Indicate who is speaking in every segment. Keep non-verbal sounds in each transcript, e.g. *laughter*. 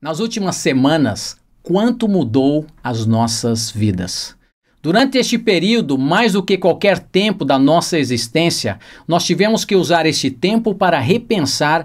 Speaker 1: Nas últimas semanas, quanto mudou as nossas vidas? Durante este período, mais do que qualquer tempo da nossa existência, nós tivemos que usar este tempo para repensar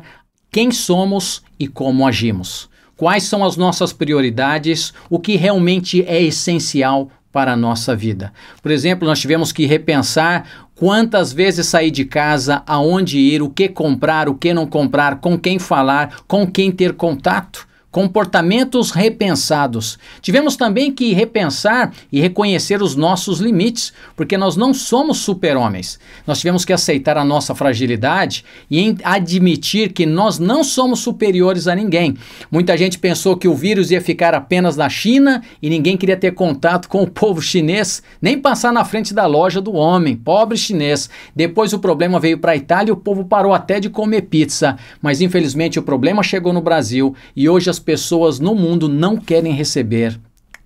Speaker 1: quem somos e como agimos. Quais são as nossas prioridades, o que realmente é essencial para a nossa vida. Por exemplo, nós tivemos que repensar quantas vezes sair de casa, aonde ir, o que comprar, o que não comprar, com quem falar, com quem ter contato comportamentos repensados. Tivemos também que repensar e reconhecer os nossos limites, porque nós não somos super-homens. Nós tivemos que aceitar a nossa fragilidade e admitir que nós não somos superiores a ninguém. Muita gente pensou que o vírus ia ficar apenas na China e ninguém queria ter contato com o *laughs* povo chinês, nem passar na frente da loja do homem, pobre chinês. Depois o problema veio para a Itália e o povo parou até de comer pizza, mas infelizmente o problema chegou no Brasil e hoje as pessoas no mundo não querem receber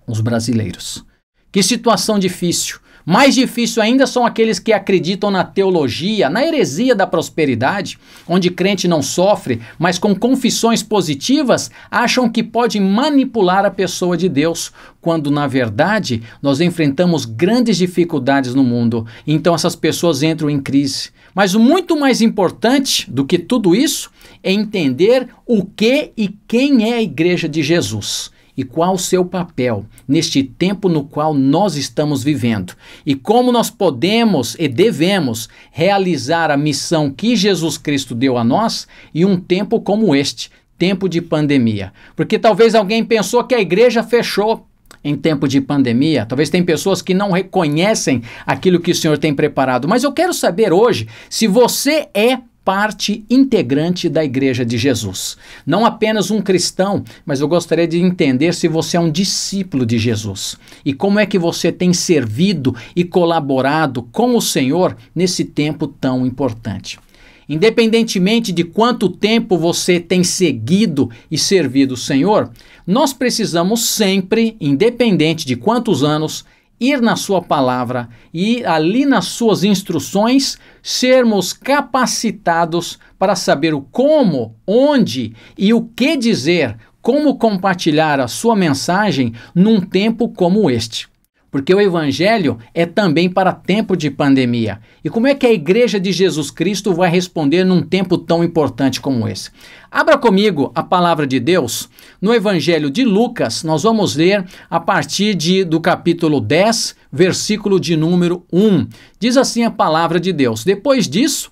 Speaker 1: os brasileiros. Que situação difícil. Mais difícil ainda são aqueles que acreditam na teologia, na heresia da prosperidade, onde crente não sofre, mas com confissões positivas acham que pode manipular a pessoa de Deus, quando na verdade nós enfrentamos grandes dificuldades no mundo. Então essas pessoas entram em crise. Mas o muito mais importante do que tudo isso é entender o que e quem é a Igreja de Jesus e qual o seu papel neste tempo no qual nós estamos vivendo e como nós podemos e devemos realizar a missão que Jesus Cristo deu a nós em um tempo como este, tempo de pandemia. Porque talvez alguém pensou que a igreja fechou em tempo de pandemia, talvez tem pessoas que não reconhecem aquilo que o Senhor tem preparado, mas eu quero saber hoje se você é parte integrante da Igreja de Jesus. Não apenas um cristão, mas eu gostaria de entender se você é um discípulo de Jesus e como é que você tem servido e colaborado com o Senhor nesse tempo tão importante. Independentemente de quanto tempo você tem seguido e servido o Senhor, nós precisamos sempre, independente de quantos anos, ir na Sua palavra e ali nas Suas instruções sermos capacitados para saber o como, onde e o que dizer, como compartilhar a Sua mensagem num tempo como este. Porque o Evangelho é também para tempo de pandemia. E como é que a Igreja de Jesus Cristo vai responder num tempo tão importante como esse? Abra comigo a palavra de Deus. No Evangelho de Lucas, nós vamos ler a partir de, do capítulo 10, versículo de número 1. Diz assim a palavra de Deus: Depois disso.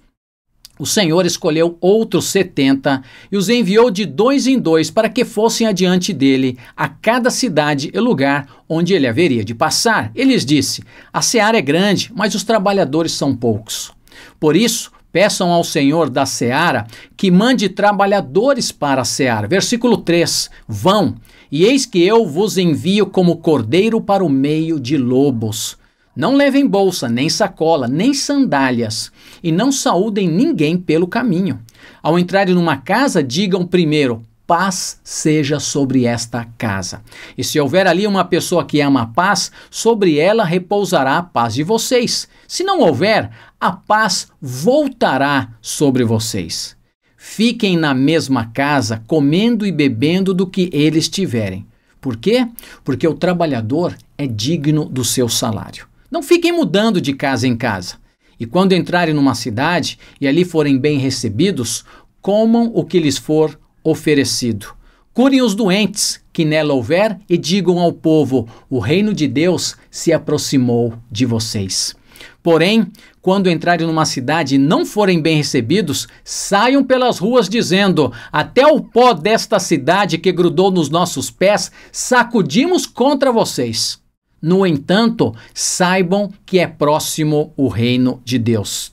Speaker 1: O Senhor escolheu outros setenta e os enviou de dois em dois para que fossem adiante dele a cada cidade e lugar onde ele haveria de passar. Ele lhes disse: A seara é grande, mas os trabalhadores são poucos. Por isso, peçam ao Senhor da seara que mande trabalhadores para a seara. Versículo 3: Vão, e eis que eu vos envio como cordeiro para o meio de lobos. Não levem bolsa, nem sacola, nem sandálias, e não saúdem ninguém pelo caminho. Ao entrarem numa casa, digam primeiro: paz seja sobre esta casa. E se houver ali uma pessoa que ama a paz, sobre ela repousará a paz de vocês. Se não houver, a paz voltará sobre vocês. Fiquem na mesma casa, comendo e bebendo do que eles tiverem. Por quê? Porque o trabalhador é digno do seu salário. Não fiquem mudando de casa em casa. E quando entrarem numa cidade e ali forem bem recebidos, comam o que lhes for oferecido. Curem os doentes que nela houver e digam ao povo: o reino de Deus se aproximou de vocês. Porém, quando entrarem numa cidade e não forem bem recebidos, saiam pelas ruas dizendo: Até o pó desta cidade que grudou nos nossos pés, sacudimos contra vocês. No entanto, saibam que é próximo o reino de Deus.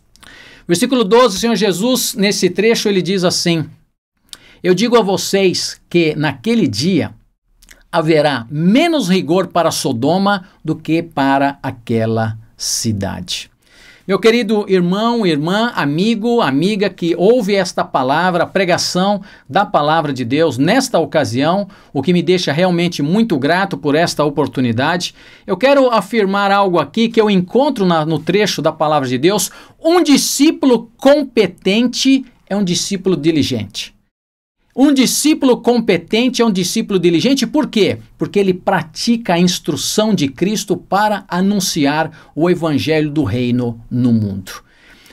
Speaker 1: Versículo 12, Senhor Jesus, nesse trecho, ele diz assim: Eu digo a vocês que naquele dia haverá menos rigor para Sodoma do que para aquela cidade. Meu querido irmão, irmã, amigo, amiga que ouve esta palavra, a pregação da palavra de Deus nesta ocasião, o que me deixa realmente muito grato por esta oportunidade, eu quero afirmar algo aqui que eu encontro na, no trecho da palavra de Deus. Um discípulo competente é um discípulo diligente. Um discípulo competente é um discípulo diligente, por quê? Porque ele pratica a instrução de Cristo para anunciar o evangelho do reino no mundo.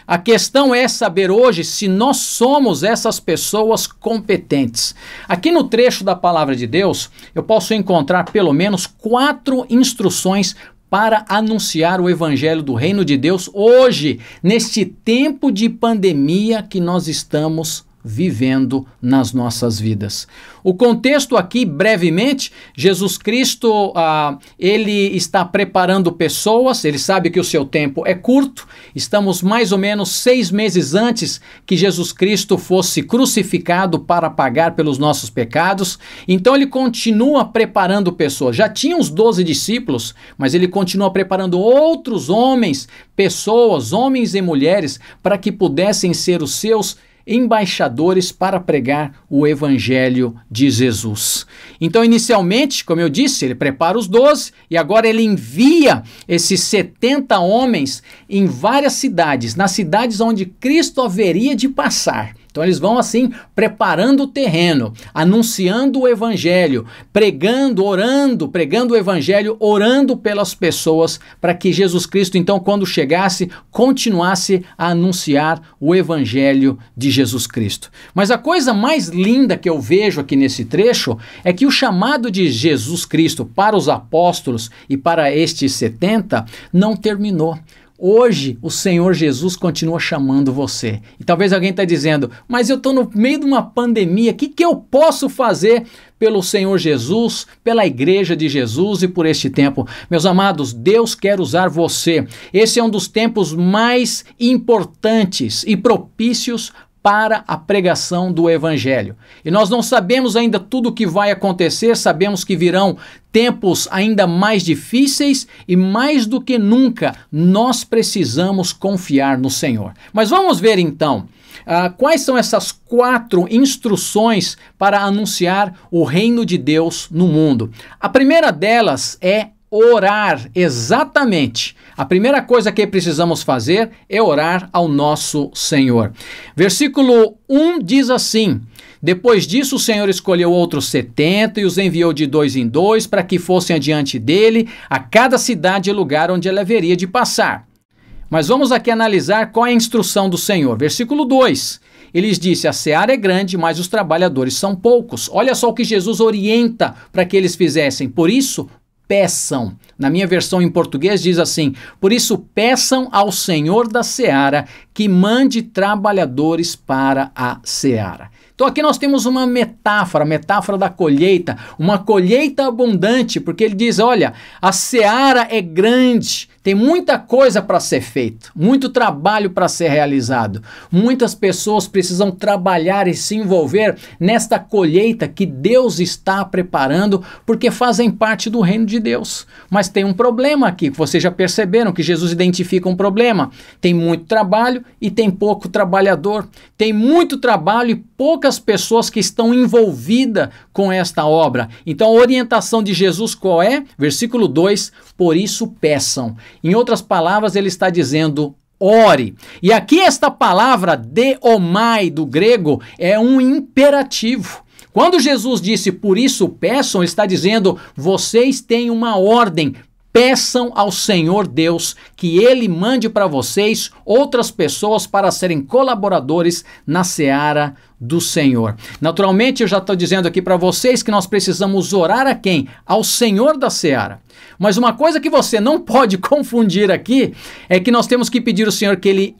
Speaker 1: A questão é saber hoje se nós somos essas pessoas competentes. Aqui no trecho da palavra de Deus, eu posso encontrar pelo menos quatro instruções para anunciar o evangelho do reino de Deus hoje, neste tempo de pandemia que nós estamos vivendo nas nossas vidas. O contexto aqui, brevemente, Jesus Cristo, ah, ele está preparando pessoas, ele sabe que o seu tempo é curto, estamos mais ou menos seis meses antes que Jesus Cristo fosse crucificado para pagar pelos nossos pecados, então ele continua preparando pessoas. Já tinha uns 12 discípulos, mas ele continua preparando outros homens, pessoas, homens e mulheres, para que pudessem ser os seus embaixadores para pregar o evangelho de Jesus. Então, inicialmente, como eu disse, ele prepara os doze e agora ele envia esses 70 homens em várias cidades, nas cidades onde Cristo haveria de passar. Então eles vão assim preparando o terreno, anunciando o evangelho, pregando, orando, pregando o evangelho, orando pelas pessoas para que Jesus Cristo então quando chegasse continuasse a anunciar o evangelho de Jesus Cristo. Mas a coisa mais linda que eu vejo aqui nesse trecho é que o chamado de Jesus Cristo para os apóstolos e para estes 70 não terminou Hoje o Senhor Jesus continua chamando você. E talvez alguém está dizendo, mas eu estou no meio de uma pandemia, o que, que eu posso fazer pelo Senhor Jesus, pela Igreja de Jesus e por este tempo. Meus amados, Deus quer usar você. Esse é um dos tempos mais importantes e propícios para a pregação do Evangelho. E nós não sabemos ainda tudo o que vai acontecer, sabemos que virão tempos ainda mais difíceis e mais do que nunca nós precisamos confiar no Senhor. Mas vamos ver então. Uh, quais são essas quatro instruções para anunciar o reino de Deus no mundo? A primeira delas é orar, exatamente. A primeira coisa que precisamos fazer é orar ao nosso Senhor. Versículo 1 diz assim: Depois disso, o Senhor escolheu outros setenta e os enviou de dois em dois para que fossem adiante dele a cada cidade e lugar onde ele haveria de passar. Mas vamos aqui analisar qual é a instrução do Senhor. Versículo 2. ele disse: A seara é grande, mas os trabalhadores são poucos. Olha só o que Jesus orienta para que eles fizessem. Por isso, peçam. Na minha versão em português diz assim: Por isso peçam ao Senhor da seara que mande trabalhadores para a seara. Então aqui nós temos uma metáfora, metáfora da colheita, uma colheita abundante, porque ele diz: Olha, a seara é grande, tem muita coisa para ser feito, muito trabalho para ser realizado. Muitas pessoas precisam trabalhar e se envolver nesta colheita que Deus está preparando, porque fazem parte do reino de Deus. Mas tem um problema aqui, vocês já perceberam que Jesus identifica um problema. Tem muito trabalho e tem pouco trabalhador. Tem muito trabalho e poucas pessoas que estão envolvidas com esta obra. Então a orientação de Jesus qual é? Versículo 2: Por isso peçam. Em outras palavras, ele está dizendo: ore. E aqui esta palavra deomai do grego é um imperativo. Quando Jesus disse, por isso peçam, ele está dizendo, vocês têm uma ordem, peçam ao Senhor Deus que ele mande para vocês outras pessoas para serem colaboradores na seara do Senhor. Naturalmente, eu já estou dizendo aqui para vocês que nós precisamos orar a quem? Ao Senhor da Seara. Mas uma coisa que você não pode *laughs* confundir aqui é que nós temos que pedir ao Senhor que Ele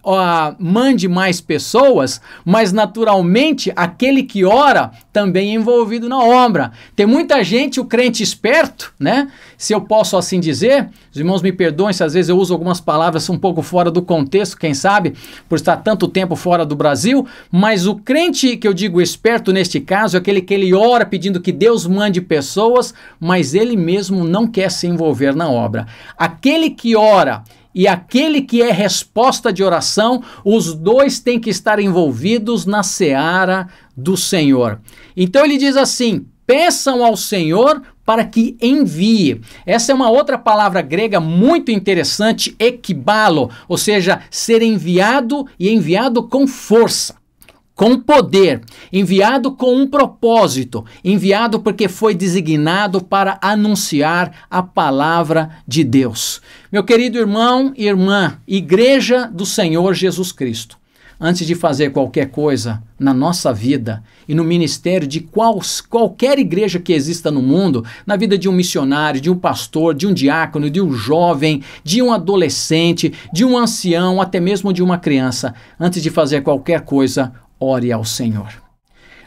Speaker 1: mande mais pessoas, mas naturalmente aquele que ora também é envolvido na obra. Tem muita gente, o crente esperto, né? Se eu posso assim dizer, os irmãos me perdoem se às vezes eu uso algumas palavras um pouco fora do contexto, quem sabe, por estar tanto tempo fora do Brasil, mas o crente que eu digo esperto neste caso, é aquele que ele ora pedindo que Deus mande pessoas, mas ele mesmo não quer se envolver na obra. Aquele que ora e aquele que é resposta de oração, os dois têm que estar envolvidos na seara do Senhor. Então ele diz assim: peçam ao Senhor para que envie. Essa é uma outra palavra grega muito interessante, ekbalo, ou seja, ser enviado e enviado com força com poder, enviado com um propósito, enviado porque foi designado para anunciar a palavra de Deus. Meu querido irmão e irmã, Igreja do Senhor Jesus Cristo, antes de fazer qualquer coisa na nossa vida e no ministério de quals, qualquer igreja que exista no mundo, na vida de um missionário, de um pastor, de um diácono, de um jovem, de um adolescente, de um ancião, até mesmo de uma criança, antes de fazer qualquer coisa, ore ao Senhor.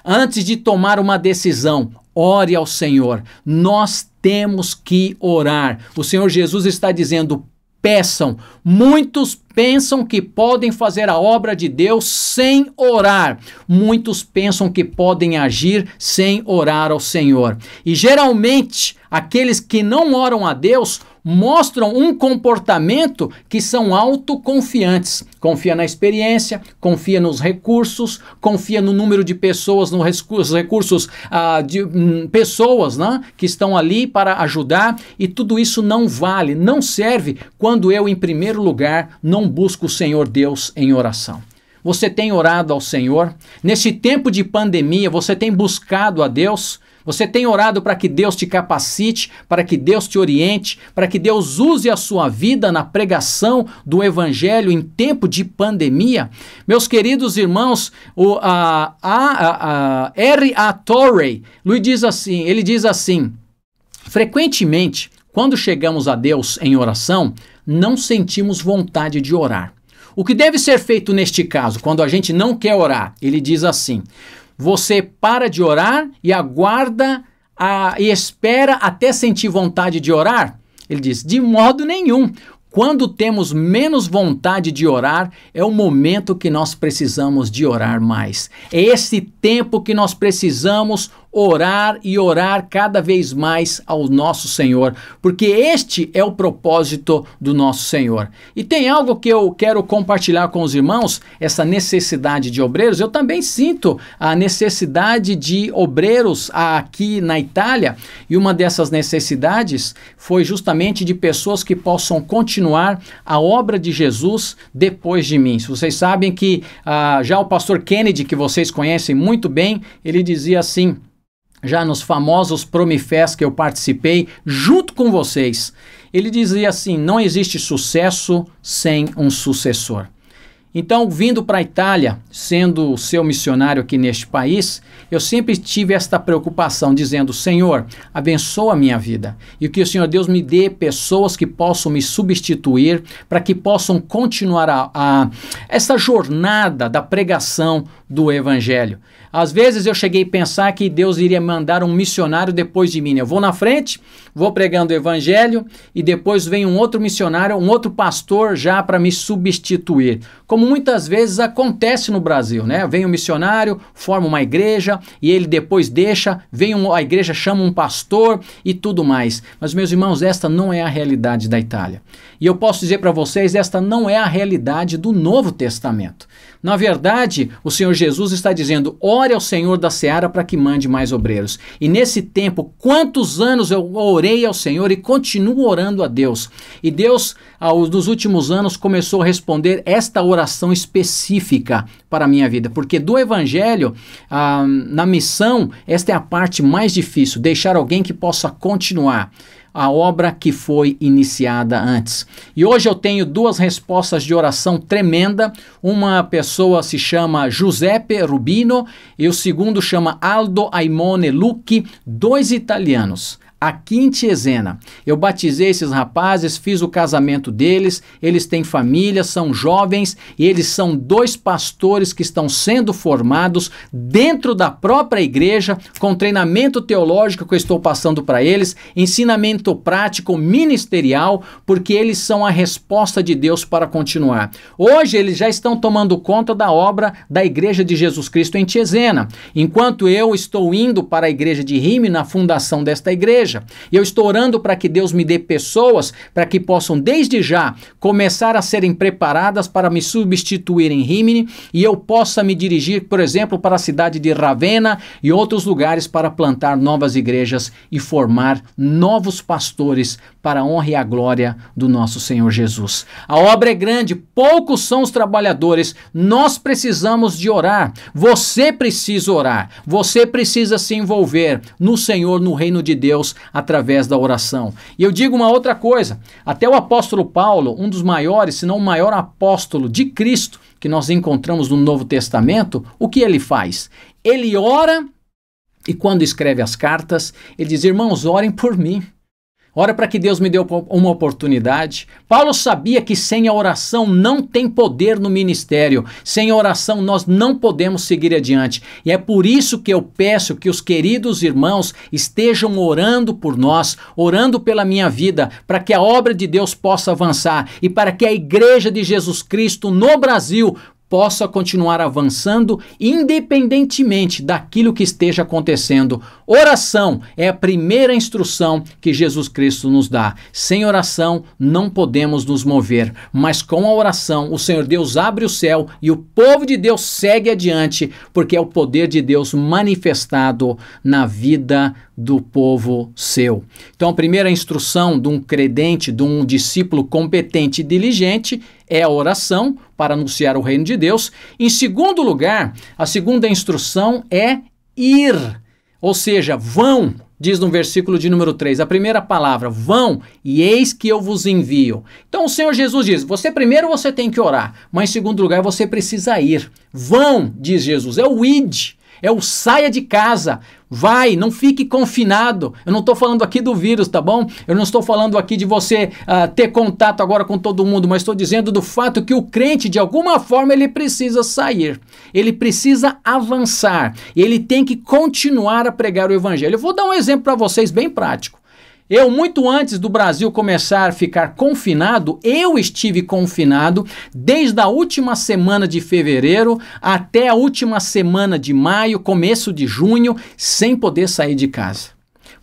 Speaker 1: Antes de tomar uma decisão, ore ao Senhor. Nós temos que orar. O Senhor Jesus está dizendo: peçam. Muitos pensam que podem fazer a obra de Deus sem orar. Muitos pensam que podem agir sem orar ao Senhor. E geralmente, aqueles que não oram a Deus mostram um comportamento que são autoconfiantes. Confia na experiência, confia nos recursos, confia no número de pessoas, nos recursos ah, de hum, pessoas né, que estão ali para ajudar, e tudo isso não vale, não serve quando eu, em primeiro lugar, não busco o Senhor Deus em oração. Você tem orado ao Senhor? Nesse tempo de pandemia, você tem buscado a Deus? Você tem orado para que Deus te capacite, para que Deus te oriente, para que Deus use a sua vida na pregação do Evangelho em tempo de pandemia? Meus queridos irmãos, o, a, a, a, Torrey ele diz assim, ele diz assim, frequentemente, quando chegamos a Deus em oração, não sentimos vontade de orar. O que deve ser feito neste caso, quando a gente não quer orar? Ele diz assim: você para de orar e aguarda a, e espera até sentir vontade de orar? Ele diz: de modo nenhum. Quando temos menos vontade de orar, é o momento que nós precisamos de orar mais. É esse tempo que nós precisamos orar e orar cada vez mais ao nosso Senhor, porque este é o propósito do nosso Senhor. E tem algo que eu quero compartilhar com os irmãos, essa necessidade de obreiros. Eu também sinto a necessidade de obreiros aqui na Itália, e uma dessas necessidades foi justamente de pessoas que possam continuar a obra de Jesus depois de mim. Vocês sabem que ah, já o pastor Kennedy, que vocês conhecem muito bem, ele dizia assim: já nos famosos Promifest que eu participei, junto com vocês. Ele dizia assim: não existe sucesso sem um sucessor. Então, vindo para a Itália, sendo seu missionário aqui neste país, eu sempre tive esta preocupação, dizendo: Senhor, abençoa a minha vida e que o Senhor Deus me dê pessoas que possam me substituir para que possam continuar a, a, essa jornada da pregação do Evangelho. Às vezes eu cheguei a pensar que Deus iria mandar um missionário depois de mim. Né? Eu vou na frente, vou pregando o Evangelho e depois vem um outro missionário, um outro pastor já para me substituir. Como muitas vezes acontece no Brasil, né? Vem um missionário, forma uma igreja e ele depois deixa, vem um, a igreja chama um pastor e tudo mais. Mas, meus irmãos, esta não é a realidade da Itália. E eu posso dizer para vocês, esta não é a realidade do Novo Testamento. Na verdade, o Senhor Jesus Jesus está dizendo: ore ao Senhor da seara para que mande mais obreiros. E nesse tempo, quantos anos eu orei ao Senhor e continuo orando a Deus. E Deus, aos nos últimos anos, começou a responder esta oração específica para a minha vida. Porque do Evangelho, ah, na missão, esta é a parte mais difícil: deixar alguém que possa continuar a obra que foi iniciada antes. E hoje eu tenho duas respostas de oração tremenda. Uma pessoa se chama Giuseppe Rubino e o segundo chama Aldo Aimone Lucchi, dois italianos aqui em Eu batizei esses rapazes, fiz o casamento deles, eles têm família, são jovens e eles são dois pastores que estão sendo formados dentro da própria igreja, com treinamento teológico que eu estou passando para eles, ensinamento prático, ministerial, porque eles são a resposta de Deus para continuar. Hoje eles já estão tomando conta da obra da Igreja de Jesus Cristo em Tiesena, enquanto eu estou indo para a igreja de Rime na fundação desta igreja e eu estou orando para que Deus me dê pessoas para que possam, desde já, começar a serem preparadas para me substituir em Rimini e eu possa me dirigir, por exemplo, para a cidade de Ravenna e outros lugares para plantar novas igrejas e formar novos pastores para a honra e a glória do nosso Senhor Jesus. A obra é grande, poucos são os trabalhadores, nós precisamos de orar, você precisa orar, você precisa se envolver no Senhor, no reino de Deus, através da oração. E eu digo uma outra coisa: até o apóstolo Paulo, um dos maiores, se não o maior apóstolo de Cristo que nós encontramos no Novo Testamento, o que ele faz? Ele ora e quando escreve as cartas, ele diz: Irmãos, orem por mim. Ora para que Deus me dê uma oportunidade. Paulo sabia que sem a oração não tem poder no ministério. Sem a oração nós não podemos seguir adiante. E é por isso que eu peço que os queridos irmãos estejam orando por nós, orando pela minha vida, para que a obra de Deus possa avançar e para que a igreja de Jesus Cristo no Brasil possa continuar avançando independentemente daquilo que esteja acontecendo. Oração é a primeira instrução que Jesus Cristo nos dá. Sem oração não podemos nos mover, mas com a oração o Senhor Deus abre o céu e o povo de Deus segue adiante, porque é o poder de Deus manifestado na vida do povo seu. Então, a primeira instrução de um credente, de um discípulo competente e diligente é a oração para anunciar o reino de Deus. Em segundo lugar, a segunda instrução é ir ou seja, vão, diz no versículo de número 3, a primeira palavra, vão e eis que eu vos envio. Então o Senhor Jesus diz: você primeiro você tem que orar, mas em segundo lugar você precisa ir. Vão, diz Jesus, é o id é o saia de casa, vai, não fique confinado. Eu não estou falando aqui do vírus, tá bom? Eu não estou falando aqui de você uh, ter contato agora com todo mundo, mas estou dizendo do fato que o crente, de alguma forma, ele precisa sair, ele precisa avançar, ele tem que continuar a pregar o evangelho. Eu vou dar um exemplo para vocês bem prático. Eu, muito antes do Brasil começar a ficar confinado, eu estive confinado desde a última semana de fevereiro até a última semana de maio, começo de junho, sem poder sair de casa.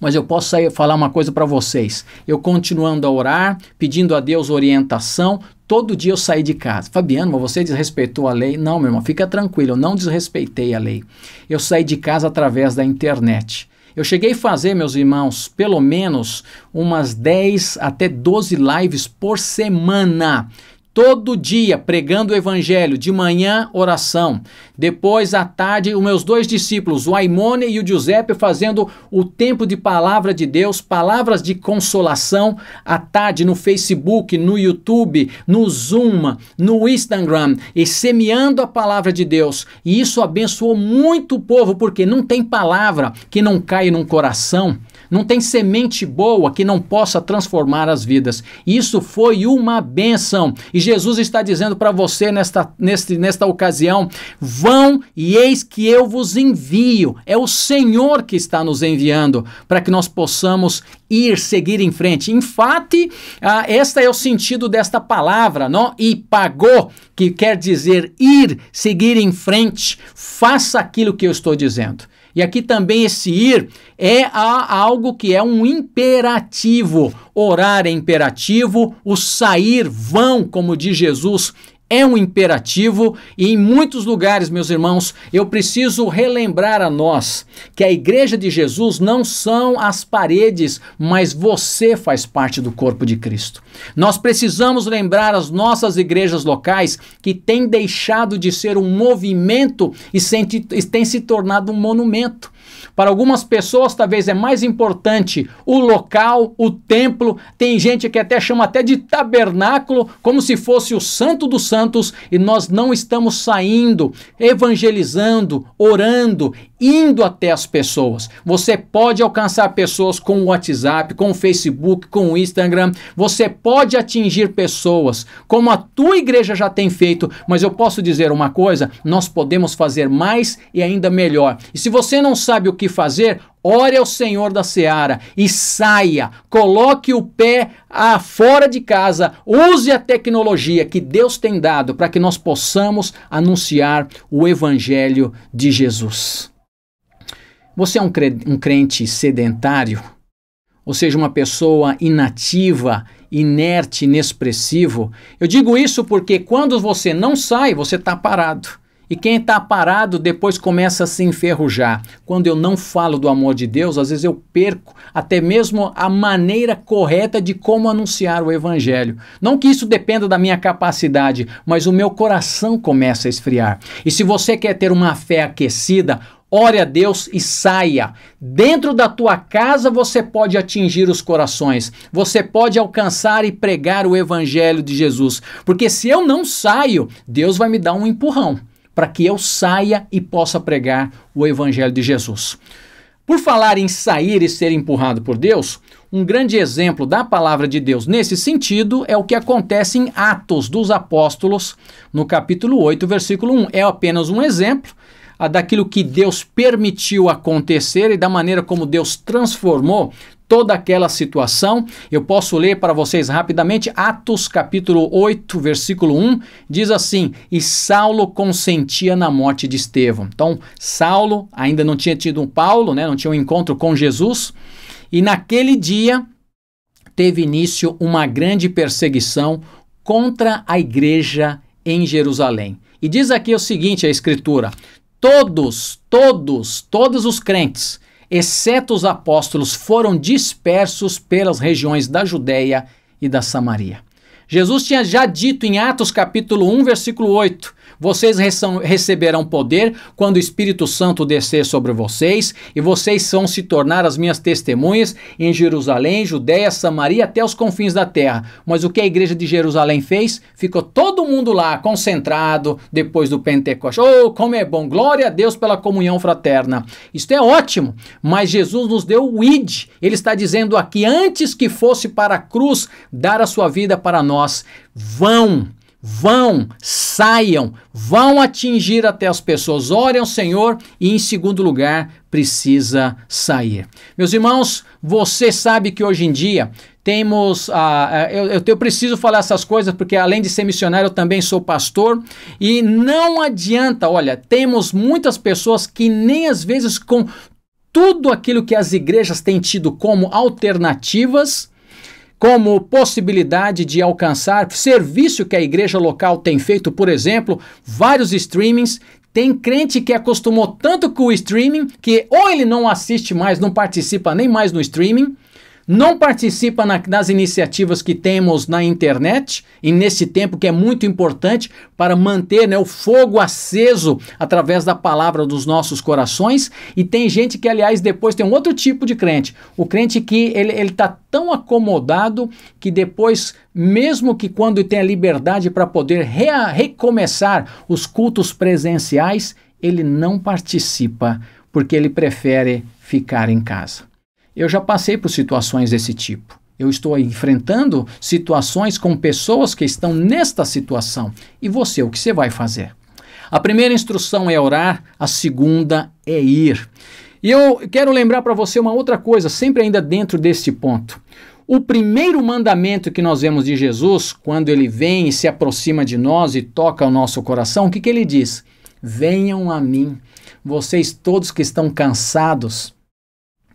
Speaker 1: Mas eu posso sair, falar uma coisa para vocês. Eu continuando a orar, pedindo a Deus orientação, todo dia eu saí de casa. Fabiano, mas você desrespeitou a lei? Não, meu irmão, fica tranquilo, eu não desrespeitei a lei. Eu saí de casa através da internet. Eu cheguei a fazer, meus irmãos, pelo menos umas 10 até 12 lives por semana todo dia pregando o evangelho, de manhã oração, depois à tarde os meus dois discípulos, o Aimone e o Giuseppe fazendo o tempo de palavra de Deus, palavras de consolação, à tarde no Facebook, no YouTube, no Zoom, no Instagram e semeando a palavra de Deus. E isso abençoou muito o povo porque não tem palavra que não caia num coração não tem semente boa que não possa transformar as vidas. Isso foi uma bênção. E Jesus está dizendo para você nesta, neste, nesta ocasião: vão e eis que eu vos envio. É o Senhor que está nos enviando para que nós possamos ir, seguir em frente. Infatti, ah, este é o sentido desta palavra, não? E pagou, que quer dizer ir, seguir em frente. Faça aquilo que eu estou dizendo. E aqui também esse ir é a, algo que é um imperativo. Orar é imperativo, o sair vão, como diz Jesus, é um imperativo e em muitos lugares, meus irmãos, eu preciso relembrar a nós que a igreja de Jesus não são as paredes, mas você faz parte do corpo de Cristo. Nós precisamos lembrar as nossas igrejas locais que têm deixado de ser um movimento e, têm se tornado um monumento. Para algumas pessoas, talvez é mais importante o local, o templo. Tem gente que até chama até de tabernáculo, como se fosse o santo dos santos, e nós não estamos saindo, evangelizando, orando, indo até as pessoas. Você pode alcançar pessoas com o WhatsApp, com o Facebook, com o Instagram. Você pode atingir pessoas, como a tua igreja já tem feito, mas eu posso dizer uma coisa, nós podemos fazer mais e ainda melhor. E se você não sabe o que fazer, ore ao Senhor da Seara e saia, coloque o pé a ah, fora de casa, use a tecnologia que Deus tem dado para que nós possamos anunciar o Evangelho de Jesus. Você é um crente sedentário? Ou seja, uma pessoa inativa, inerte, inexpressivo? Eu digo isso porque quando você não sai, você está parado. E quem está parado depois começa a se enferrujar. Quando eu não falo do amor de Deus, às vezes eu perco até mesmo a maneira correta de como anunciar o Evangelho. Não que isso dependa da minha capacidade, mas o meu coração começa a esfriar. E se você quer ter uma fé aquecida, Ore a Deus e saia. Dentro da tua casa você pode atingir os corações, você pode alcançar e pregar o Evangelho de Jesus, porque se eu não saio, Deus vai me dar um empurrão para que eu saia e possa pregar o Evangelho de Jesus. Por falar em sair e ser empurrado por Deus, um grande exemplo da palavra de Deus nesse sentido é o que acontece em Atos dos Apóstolos, no capítulo 8, versículo 1. É apenas um exemplo daquilo que Deus permitiu acontecer e da maneira como Deus transformou toda aquela situação. Eu posso ler para vocês rapidamente Atos capítulo 8, versículo 1, diz assim: "E Saulo consentia na morte de Estevão". Então, Saulo ainda não tinha tido um Paulo, né? Não tinha um encontro com Jesus. E naquele dia teve início uma grande perseguição contra a igreja em Jerusalém. E diz aqui o seguinte a escritura: Todos, todos, todos os crentes exceto os apóstolos, foram dispersos pelas regiões da Judéia e da Samaria. Jesus tinha já dito em Atos capítulo 1, versículo 8: vocês receberão poder quando o Espírito Santo descer sobre vocês, e vocês vão se tornar as minhas testemunhas em Jerusalém, Judéia, Samaria, até os confins da terra. Mas o que a igreja de Jerusalém fez? Ficou todo mundo lá, concentrado, depois do Pentecostes. Oh, como é bom! Glória a Deus pela comunhão fraterna. Isto é ótimo, mas Jesus nos deu o id. Ele está dizendo aqui, antes que fosse para a cruz dar a sua vida para nós, vão Vão, saiam, vão atingir até as pessoas. Ore ao Senhor e, em segundo lugar, precisa sair. Meus irmãos, você sabe que hoje em dia temos. Uh, eu, eu, eu preciso falar essas coisas porque, além de ser missionário, eu também sou pastor. E não adianta, olha, temos muitas pessoas que nem às vezes com tudo aquilo que as igrejas têm tido como alternativas, como possibilidade de alcançar serviço que a igreja local tem feito, por exemplo, vários streamings. Tem crente que acostumou tanto com o streaming que ou ele não assiste mais, não participa nem mais no streaming, não participa na, nas iniciativas que temos na internet e nesse tempo que é muito importante para manter né, o fogo aceso através da palavra dos nossos corações. E tem gente que, aliás, depois tem um outro tipo de crente. O crente que ele está tão acomodado que depois, mesmo que quando tem a liberdade para poder rea, recomeçar os cultos presenciais, ele não participa porque ele prefere ficar em casa. Eu já passei por situações desse tipo. Eu estou enfrentando situações com pessoas que estão nesta situação. E você, o que você vai fazer? A primeira instrução é orar, a segunda é ir. E eu quero lembrar para você uma outra coisa, sempre ainda dentro deste ponto. O primeiro mandamento que nós vemos de Jesus, quando ele vem e se aproxima de nós e toca o nosso coração, o que, que ele diz? Venham a mim, vocês todos que estão cansados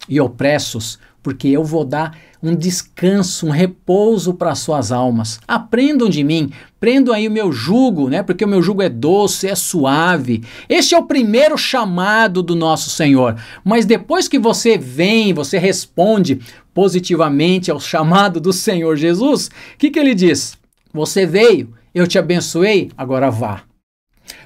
Speaker 1: e opressos, porque eu vou dar um descanso, um repouso para suas almas. Aprendam de mim, prendam aí o meu jugo, né? Porque o meu jugo é doce, é suave. Este é o primeiro chamado do nosso Senhor. Mas depois que você vem, você responde positivamente ao chamado do Senhor Jesus, o que, que ele diz? Você veio, eu te abençoei, agora vá.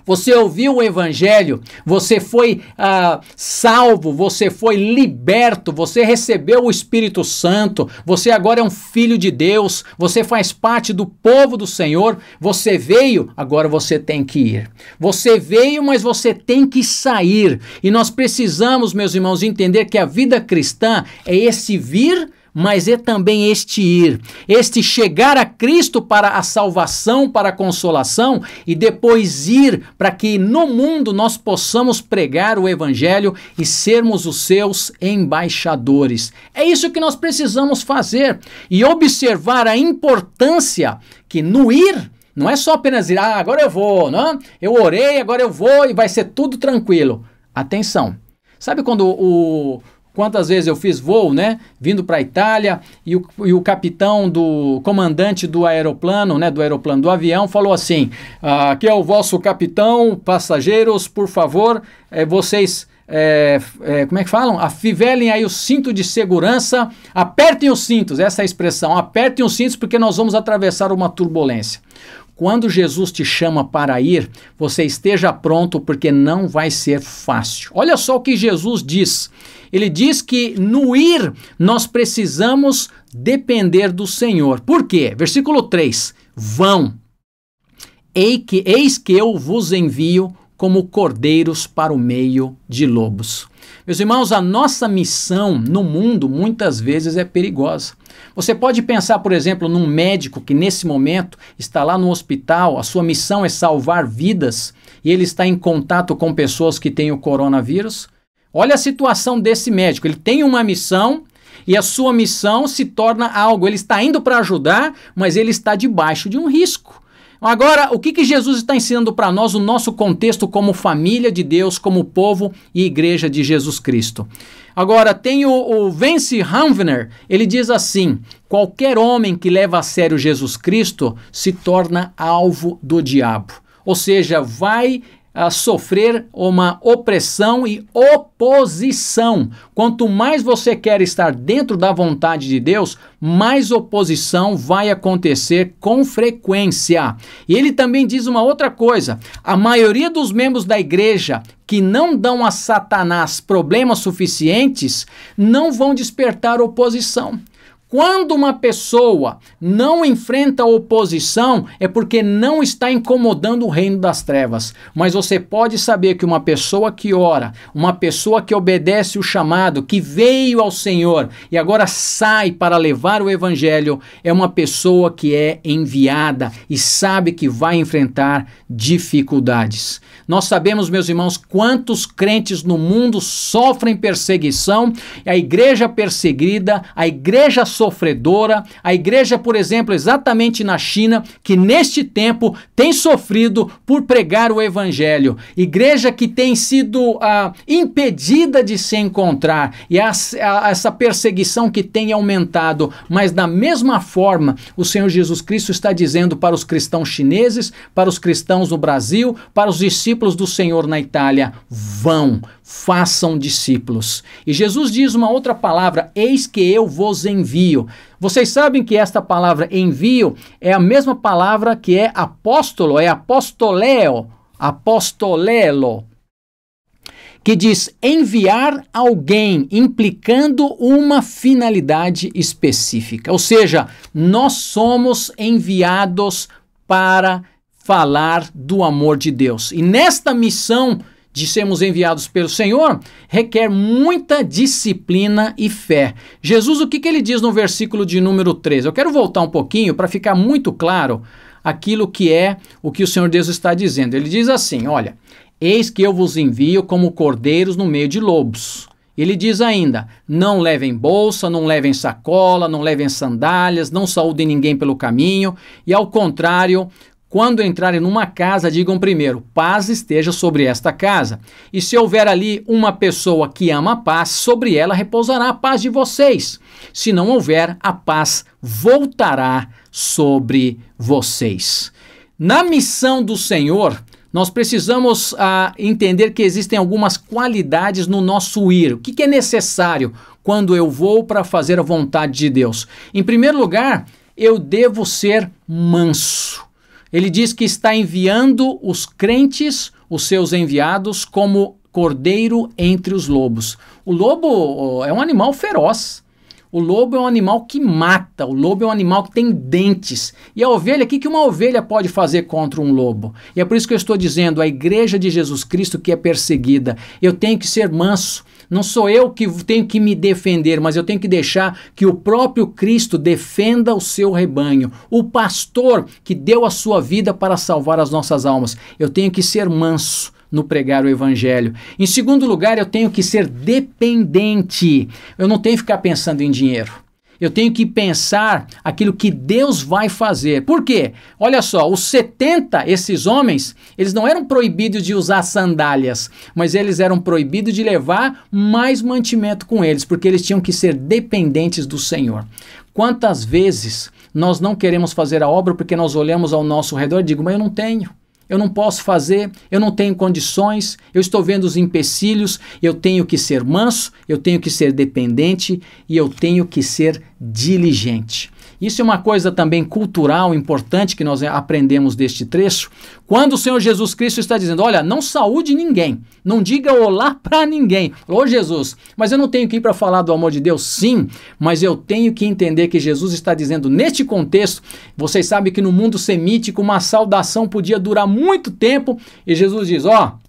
Speaker 1: Você ouviu o Evangelho, você foi ah, salvo, você foi liberto, você recebeu o Espírito Santo, você agora é um filho de Deus, você faz parte do povo do Senhor, você veio, agora você tem que ir. Você veio, mas você tem que sair. E nós precisamos, meus irmãos, entender que a vida cristã é esse vir mas é também este ir, este chegar a Cristo para a salvação, para a consolação e depois ir para que no mundo nós possamos pregar o Evangelho e sermos os seus embaixadores. É isso que nós precisamos fazer e observar a importância que no ir. Não é só apenas ir, ah, agora eu vou, não? É? Eu orei, agora eu vou e vai ser tudo tranquilo. Atenção. Sabe quando o, Quantas vezes eu fiz voo, né? Vindo para a Itália e o, e o, capitão do comandante do aeroplano, né? Do aeroplano do avião, falou assim: ah, aqui é o vosso capitão, passageiros, por favor, é vocês. É, é, como é que falam? Afivelem aí o cinto de segurança, apertem os cintos, essa é a expressão, apertem os cintos porque nós vamos atravessar uma turbulência. Quando Jesus te chama para ir, você esteja pronto, porque não vai ser fácil. Olha só o que Jesus diz. Ele diz que no ir nós precisamos depender do Senhor. Por quê? Versículo 3: Vão, eis que eu vos envio como cordeiros para o meio de lobos. Meus irmãos, a nossa missão no mundo muitas vezes é perigosa. Você pode pensar, por exemplo, num médico que nesse momento está lá no hospital, a sua missão é salvar vidas e ele está em contato com pessoas que têm o coronavírus. Olha a situação desse médico, ele tem uma missão e a sua missão se torna algo, ele está indo para ajudar, mas ele está debaixo de um risco. Agora, o que, que Jesus está ensinando para nós, o nosso contexto como família de Deus, como povo e igreja de Jesus Cristo? Agora, tem o, o Vence Hanvener, ele diz assim: qualquer homem que leva a sério Jesus Cristo se torna alvo do diabo. Ou seja, vai a sofrer uma opressão e oposição. Quanto mais você quer estar dentro da vontade de Deus, mais oposição vai acontecer com frequência. E ele também diz uma outra coisa: a maioria dos membros da igreja que não dão a Satanás problemas suficientes não vão despertar oposição. Quando uma pessoa não enfrenta oposição, é porque não está incomodando o reino das trevas. Mas você pode saber que uma pessoa que ora, uma pessoa que obedece o chamado, que veio ao Senhor e agora sai para levar o evangelho, é uma pessoa que é enviada e sabe que vai enfrentar dificuldades. Nós sabemos, meus irmãos, quantos crentes no mundo sofrem perseguição, a igreja perseguida, a igreja sofredora. A igreja, por exemplo, exatamente na China, que neste tempo tem sofrido por pregar o evangelho. Igreja que tem sido ah, impedida de se encontrar e a, a, essa perseguição que tem aumentado. Mas da mesma forma, o Senhor Jesus Cristo está dizendo para os cristãos chineses, para os cristãos no Brasil, para os discípulos do Senhor na Itália: vão façam discípulos. E Jesus diz uma outra palavra: Eis que eu vos envio. Vocês sabem que esta palavra envio é a mesma palavra que é apóstolo, é apostoleo, apostolelo, que diz enviar alguém implicando uma finalidade específica. Ou seja, nós somos enviados para falar do amor de Deus. E nesta missão de sermos enviados pelo Senhor requer muita disciplina e fé. Jesus, o que, que ele diz no versículo de número 3? Eu quero voltar um pouquinho para ficar muito claro aquilo que é o que o Senhor Deus está dizendo. Ele diz assim: Olha, eis que eu vos envio como cordeiros no meio de lobos. Ele diz ainda: não levem bolsa, não levem sacola, não levem sandálias, não saúdem ninguém pelo caminho, e ao contrário, quando entrarem numa casa, digam primeiro: paz esteja sobre esta casa. E se houver ali uma pessoa que ama a paz, sobre ela repousará a paz de vocês. Se não houver, a paz voltará sobre vocês. Na missão do Senhor, nós precisamos ah, entender que existem algumas qualidades no nosso ir. O que, que é necessário quando eu vou para fazer a vontade de Deus? Em primeiro lugar, eu devo ser manso. Ele diz que está enviando os crentes, os seus enviados, como cordeiro entre os lobos. O lobo é um animal feroz. O lobo é um animal que mata, o lobo é um animal que tem dentes. E a ovelha, o que uma ovelha pode fazer contra um lobo? E é por isso que eu estou dizendo, a igreja de Jesus Cristo que é perseguida, eu tenho que ser manso, não sou eu que tenho que me defender, mas eu tenho que deixar que o próprio Cristo defenda o seu rebanho. O pastor que deu a sua vida para salvar as nossas almas. Eu tenho que ser manso no pregar o evangelho. Em segundo lugar, eu tenho que ser dependente. Eu não tenho que ficar pensando em dinheiro. Eu tenho que pensar aquilo que Deus vai fazer. Por quê? Olha só, os 70, esses homens, eles não eram proibidos de usar sandálias, mas eles eram proibidos de levar mais mantimento com eles, porque eles tinham que ser dependentes do Senhor. Quantas vezes nós não queremos fazer a obra porque nós olhamos ao nosso redor e digo, mas eu não tenho eu não posso fazer, eu não tenho condições, eu estou vendo os empecilhos, eu tenho que ser manso, eu tenho que ser dependente e eu tenho que ser diligente. Isso é uma coisa também cultural importante que nós aprendemos deste trecho. Quando o Senhor Jesus Cristo está dizendo: Olha, não saúde ninguém, não diga olá para ninguém. Ô Jesus, mas eu não tenho que ir para falar do amor de Deus? Sim, mas eu tenho que entender que Jesus está dizendo neste contexto. Vocês sabem que no mundo semítico uma saudação podia durar muito tempo e Jesus diz: Ó. Oh,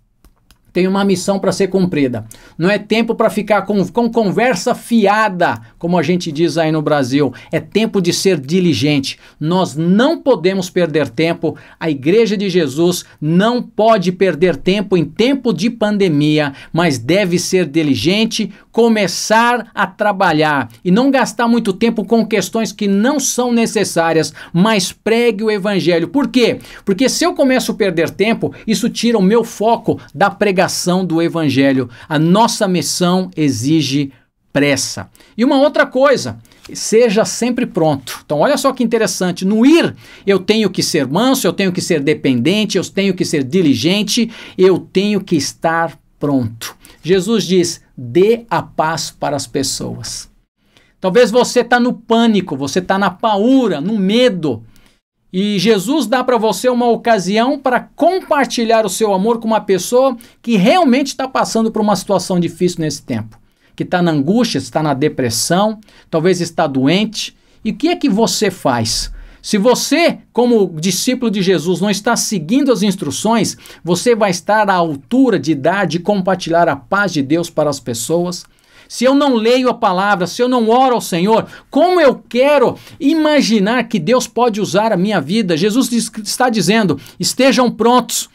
Speaker 1: tem uma missão para ser cumprida. Não é tempo para ficar com, com, conversa fiada, como a gente diz aí no Brasil. É tempo de ser diligente. Nós não podemos perder tempo. A Igreja de Jesus não pode perder tempo em tempo de pandemia, mas deve ser diligente, começar a trabalhar e não gastar muito tempo com questões que não são necessárias, mas pregue o evangelho. Por quê? Porque se eu começo a perder tempo, isso tira o meu foco da pregação do evangelho. A nossa missão exige pressa. E uma outra coisa, seja sempre pronto. Então, olha só que interessante. No ir, eu tenho que ser manso, eu tenho que ser dependente, eu tenho que ser diligente, eu tenho que estar pronto. Jesus diz: dê a paz para as pessoas. Talvez você está no pânico, você está na paura, no medo. E Jesus dá para você uma ocasião para compartilhar o seu amor com uma pessoa que realmente está passando por uma situação difícil nesse tempo. Que está na angústia, está na depressão, talvez está doente. E o que é que você faz? Se você, como discípulo de Jesus, não está seguindo as instruções, você vai estar à altura de dar, de compartilhar a paz de Deus para as pessoas? Se eu não leio a palavra, se eu não oro ao Senhor, como eu quero imaginar que Deus pode usar a minha vida? Jesus está dizendo: estejam prontos,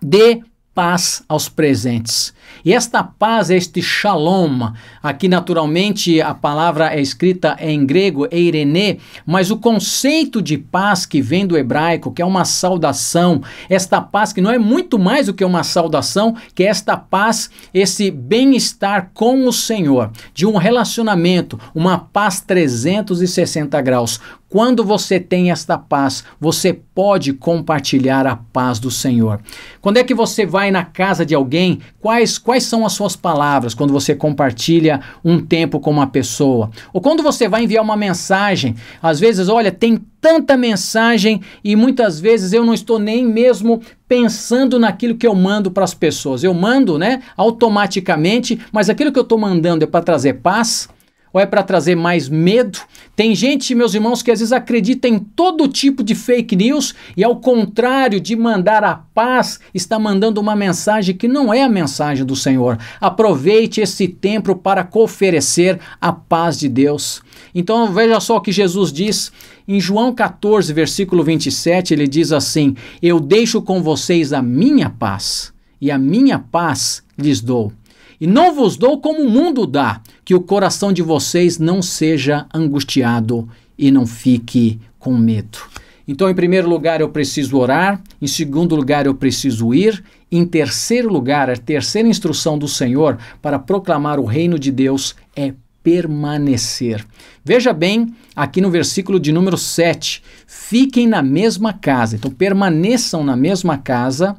Speaker 1: dê paz aos presentes. E esta paz, este shalom, aqui naturalmente a palavra é escrita em grego, eirene, mas o conceito de paz que vem do hebraico, que é uma saudação, esta paz que não é muito mais do que uma saudação, que é esta paz, esse bem-estar com o Senhor, de um relacionamento, uma paz 360 graus. Quando você tem esta paz, você pode compartilhar a paz do Senhor. Quando é que você vai vai na casa de alguém, quais, quais são as suas palavras quando você compartilha um tempo com uma pessoa? Ou quando você vai enviar uma mensagem, às vezes, olha, tem tanta mensagem e muitas vezes eu não estou nem mesmo pensando naquilo que eu mando para as pessoas. Eu mando, né, automaticamente, mas aquilo que eu estou mandando é para trazer paz, ou é para trazer mais medo? Tem gente, meus irmãos, que às vezes acredita em todo tipo de fake news e, ao contrário de mandar a paz, está mandando uma mensagem que não é a mensagem do Senhor. Aproveite esse tempo para oferecer a paz de Deus. Então veja só o que Jesus diz em João 14, versículo 27, ele diz assim: Eu deixo com vocês a minha paz, e a minha paz lhes dou. E não vos dou como o mundo dá, que o coração de vocês não seja angustiado e não fique com medo. Então, em primeiro lugar, eu preciso orar, em segundo lugar, eu preciso ir, em terceiro lugar, a terceira instrução do Senhor para proclamar o reino de Deus é permanecer. Veja bem, aqui no versículo de número 7, fiquem na mesma casa. Então permaneçam na mesma casa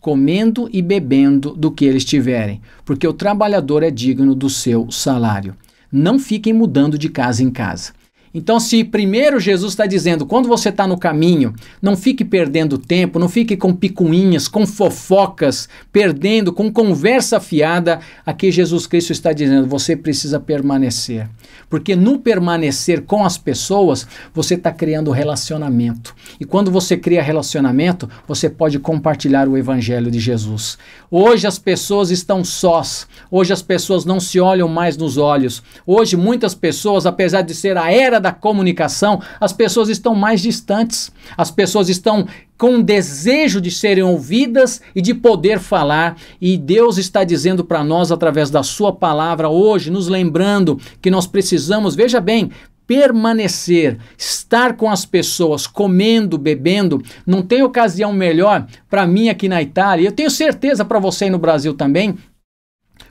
Speaker 1: comendo e bebendo do que eles tiverem, porque o trabalhador é digno do seu salário. Não fiquem mudando de casa em casa. Então, se primeiro Jesus está dizendo, quando você está no caminho, não fique perdendo tempo, não fique com picuinhas, com fofocas, perdendo, com conversa fiada, aqui Jesus Cristo está dizendo, você precisa permanecer. Porque no permanecer com as pessoas, você está criando relacionamento. E quando você cria relacionamento, você pode compartilhar o Evangelho de Jesus. Hoje as pessoas estão sós, hoje as pessoas não se olham mais nos olhos. Hoje muitas pessoas, apesar de ser a era da comunicação, as pessoas estão mais distantes, as pessoas estão com desejo de serem ouvidas e de poder falar. E Deus está dizendo para nós, através da Sua palavra hoje, nos lembrando que nós precisamos, veja bem, permanecer, estar com as pessoas, comendo, bebendo, não tem ocasião melhor para mim aqui na Itália. Eu tenho certeza para você aí no Brasil também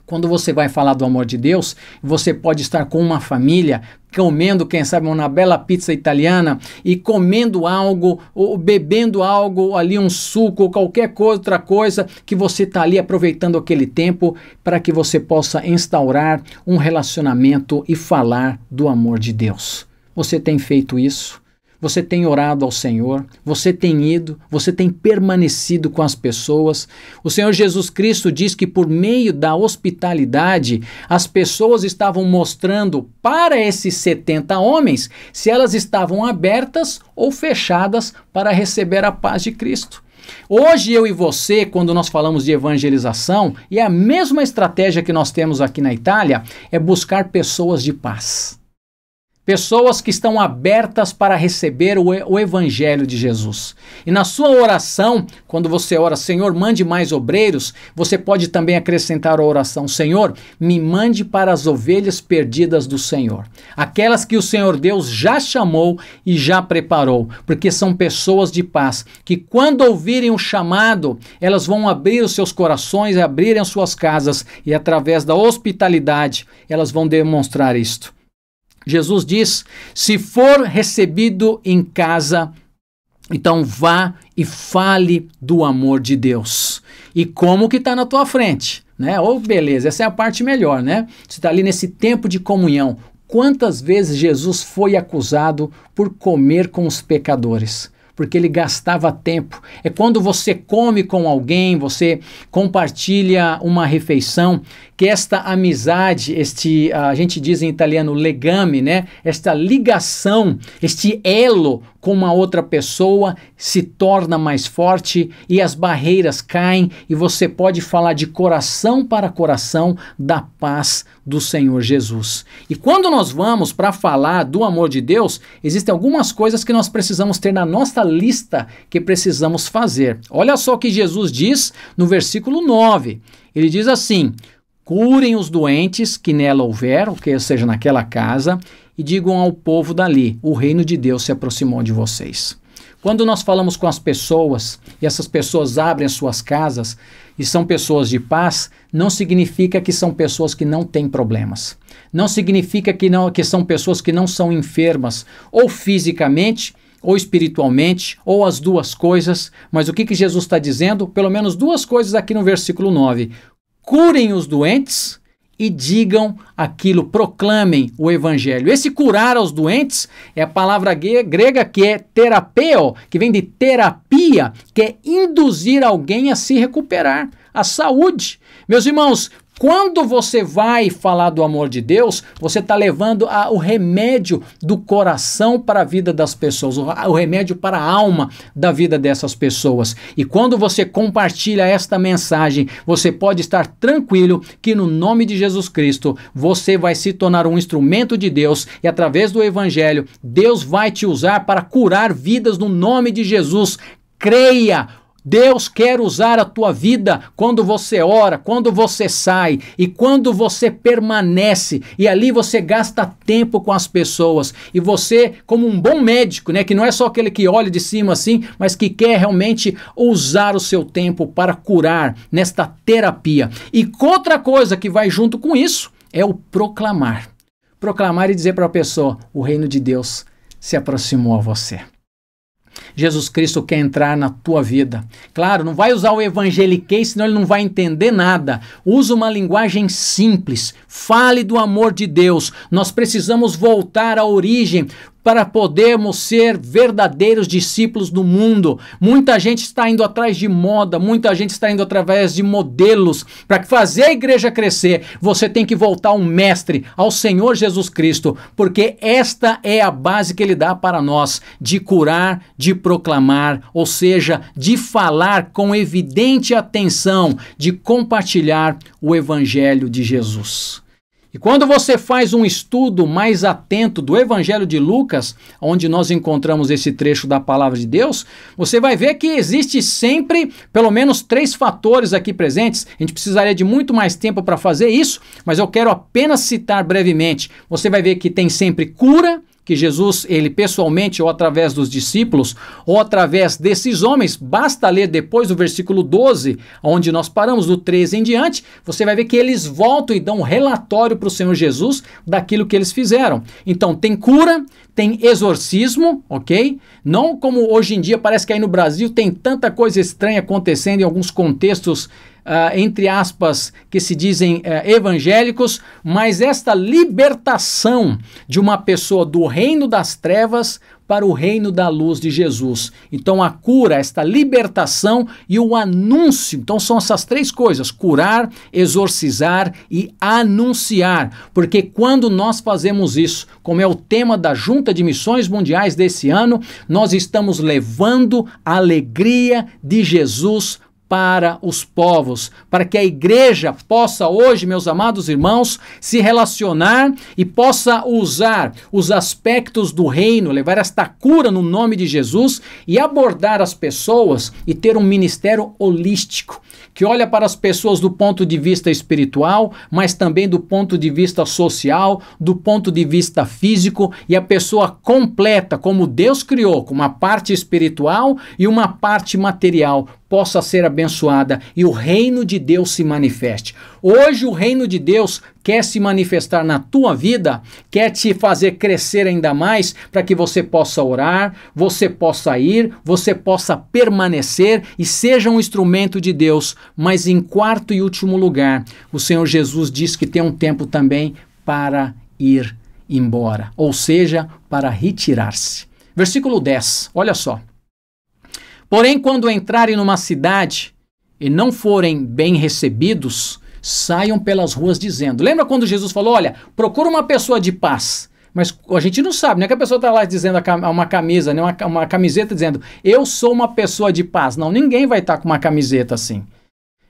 Speaker 1: quando você vai falar do amor de Deus, você pode estar com uma família, comendo, quem sabe, uma bela pizza italiana e comendo algo, ou bebendo algo ali, um suco, ou qualquer outra coisa, que você está ali aproveitando aquele tempo para que você possa instaurar um relacionamento e falar do amor de Deus. Você tem feito isso? você tem orado ao Senhor, você tem ido, você tem permanecido com as pessoas. O Senhor Jesus Cristo diz que por meio da hospitalidade, as pessoas estavam mostrando para esses 70 homens se elas estavam abertas ou fechadas para receber a paz de Cristo. Hoje eu e você, quando nós falamos de evangelização, e é a mesma estratégia que nós temos aqui na Itália, é buscar pessoas de paz pessoas que estão abertas para receber o, o, Evangelho de Jesus. E na sua oração, quando você ora, Senhor, mande mais obreiros, você pode também acrescentar a oração, Senhor, me mande para as ovelhas perdidas do Senhor, aquelas que o Senhor Deus já chamou e já preparou, porque são pessoas de paz, que quando ouvirem o chamado, elas vão abrir os seus corações, abrirem as suas casas e através da hospitalidade, elas vão demonstrar isto. Jesus diz: se for recebido em casa, então vá e fale do amor de Deus. E como que está na tua frente? Né? Ou oh, beleza, essa é a parte melhor, né? Você está ali nesse tempo de comunhão. Quantas vezes Jesus foi acusado por comer com os pecadores? porque ele gastava tempo. É quando você come com alguém, você compartilha uma refeição que esta amizade, este, a gente diz em italiano legame, né? Esta ligação, este elo com uma outra pessoa se torna mais forte e as barreiras caem e você pode falar de coração para coração da paz do Senhor Jesus. E quando nós vamos para falar do amor de Deus, existem algumas coisas que nós precisamos ter na nossa lista que precisamos fazer. Olha só o que Jesus diz no versículo 9. Ele diz assim: curem os doentes que nela houver, ou que seja naquela casa, e digam ao povo dali: o reino de Deus se aproximou de vocês. Quando nós falamos com as pessoas e essas pessoas abrem as suas casas e são pessoas de paz, não significa que são pessoas que não têm problemas. Não significa que, não, que são pessoas que não são enfermas, ou fisicamente, ou espiritualmente, ou as duas coisas. Mas o que, que Jesus está dizendo? Pelo menos duas coisas aqui no versículo 9 curem os doentes e digam aquilo, proclamem o evangelho. Esse curar aos doentes é a palavra grega que é terapeo, que vem de terapia, que é induzir alguém a se recuperar, a saúde. Meus irmãos, quando você vai falar do amor de Deus, você está levando a, o remédio do coração para a vida das pessoas, o, o remédio para a alma da vida dessas pessoas. E quando você compartilha esta mensagem, você pode estar tranquilo que no nome de Jesus Cristo você vai se tornar um instrumento de Deus e através do Evangelho, Deus vai te usar para curar vidas no nome de Jesus. Creia! Deus quer usar a tua vida quando você ora, quando você sai e quando você permanece. E ali você gasta tempo com as pessoas. E você, como um bom médico, né, que não é só aquele que olha de cima assim, mas que quer realmente usar o seu tempo para curar nesta terapia. E outra coisa que vai junto com isso é o proclamar. Proclamar e dizer para a pessoa: o reino de Deus se aproximou a você. Jesus Cristo quer entrar na tua vida. Claro, não vai usar o evangeliquez, senão ele não vai entender nada. Usa uma linguagem simples. Fale do amor de Deus. Nós precisamos voltar à origem para podermos ser verdadeiros discípulos do mundo. Muita gente está indo atrás de moda, muita gente está indo através de modelos. Para fazer a igreja crescer, você tem que voltar ao mestre, ao Senhor Jesus Cristo, porque esta é a base que ele dá para nós de curar, de proclamar, ou seja, de falar com evidente atenção, de compartilhar o evangelho de Jesus. E quando você faz um estudo mais atento do Evangelho de Lucas, onde nós encontramos esse trecho da palavra de Deus, você vai ver que existe sempre pelo menos três fatores aqui presentes. A gente precisaria de muito mais tempo para fazer isso, mas eu quero apenas citar brevemente. Você vai ver que tem sempre cura, que Jesus, ele pessoalmente, ou através dos discípulos, ou através desses homens, basta ler depois do versículo 12, onde nós paramos, do 13 em diante, você vai ver que eles voltam e dão um relatório para o Senhor Jesus daquilo que eles fizeram. Então, tem cura, tem exorcismo, ok? Não como hoje em dia parece que aí no Brasil tem tanta coisa estranha acontecendo em alguns contextos ah, entre aspas, que se dizem eh, evangélicos, mas esta libertação de uma pessoa do reino das trevas para o reino da luz de Jesus. Então, a cura, esta libertação e o anúncio. Então, são essas três coisas: curar, exorcizar e anunciar. Porque quando nós fazemos isso, como é o tema da Junta de Missões Mundiais desse ano, nós estamos levando a alegria de Jesus para os povos, para que a igreja possa hoje, meus amados irmãos, se relacionar e possa usar os aspectos do reino, levar esta cura no nome de Jesus e abordar as pessoas e ter um ministério holístico que olha para as pessoas do ponto de vista espiritual, mas também do ponto de vista social, do ponto de vista físico, e a pessoa completa, como Deus criou, com uma parte espiritual e uma parte material, possa ser abençoada e o reino de Deus se manifeste. Hoje o reino de Deus quer se manifestar na tua vida, quer te fazer crescer ainda mais para que você possa orar, você possa ir, você possa permanecer e seja um instrumento de Deus. Mas em quarto e último lugar, o Senhor Jesus diz que tem um tempo também para ir embora, ou seja, para retirar-se. Versículo 10, olha só. Porém, quando entrarem numa cidade e não forem bem recebidos, saiam pelas ruas dizendo. Lembra quando Jesus falou: olha, procura uma pessoa de paz. Mas a gente não sabe, não é que a pessoa está lá dizendo uma camisa, né? Uma, uma, camiseta dizendo, eu sou uma pessoa de paz. Não, ninguém vai estar tá com uma camiseta assim.